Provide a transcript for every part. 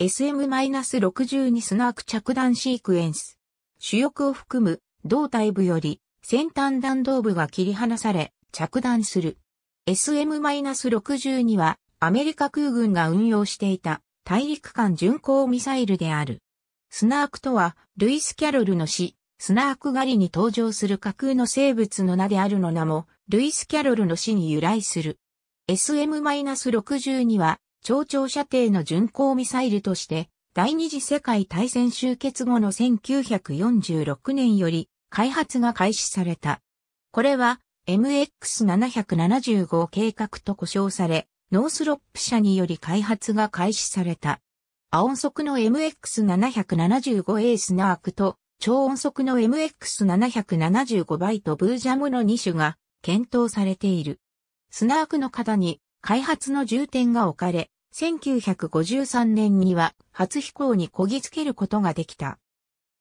SM-62 スナーク着弾シークエンス。主翼を含む胴体部より先端弾道部が切り離され着弾する。SM-62 はアメリカ空軍が運用していた大陸間巡航ミサイルである。スナークとはルイス・キャロルの死。スナーク狩りに登場する架空の生物の名であるの名もルイス・キャロルの死に由来する。SM-62 は超長射程の巡航ミサイルとして、第二次世界大戦終結後の1946年より開発が開始された。これは MX775 計画と呼称され、ノースロップ社により開発が開始された。亜音速の MX775A スナークと超音速の MX775 バイトブージャムの2種が検討されている。スナークの型に開発の重点が置かれ、1953年には初飛行にこぎつけることができた。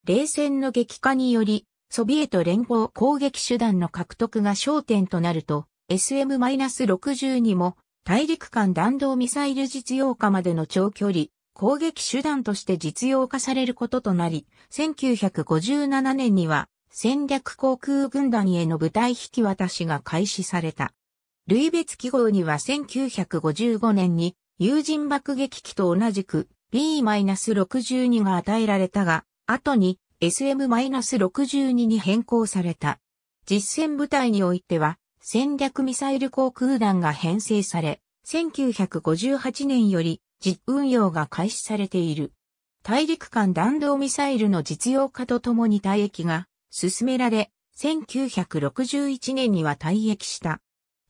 冷戦の激化により、ソビエト連邦攻撃手段の獲得が焦点となると、SM-60 にも大陸間弾道ミサイル実用化までの長距離、攻撃手段として実用化されることとなり、1957年には戦略航空軍団への部隊引き渡しが開始された。類別記号には1955年に友人爆撃機と同じく B-62 が与えられたが、後に SM-62 に変更された。実戦部隊においては、戦略ミサイル航空団が編成され、1958年より実運用が開始されている。大陸間弾道ミサイルの実用化とともに退役が進められ、1961年には退役した。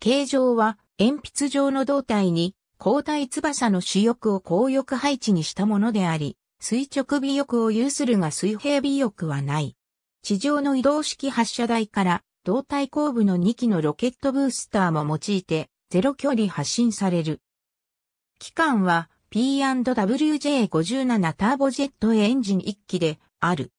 形状は鉛筆状の胴体に交代翼の主翼を後翼配置にしたものであり、垂直尾翼を有するが水平尾翼はない。地上の移動式発射台から胴体後部の2機のロケットブースターも用いてゼロ距離発進される。機関は P&WJ57 ターボジェットエンジン1機である。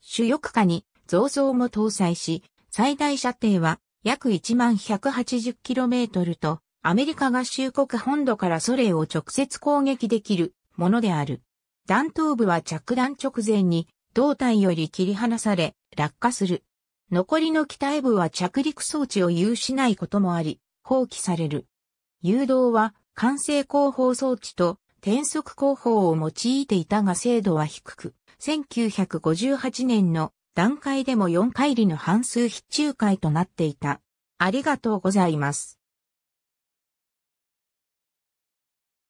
主翼下に増装も搭載し、最大射程は約 1180km とアメリカ合衆国本土からソ連を直接攻撃できるものである。弾頭部は着弾直前に胴体より切り離され落下する。残りの機体部は着陸装置を有しないこともあり、放棄される。誘導は完成後方装置と転速後方を用いていたが精度は低く、1958年の段階でも4回りの半数必中回となっていた。ありがとうございます。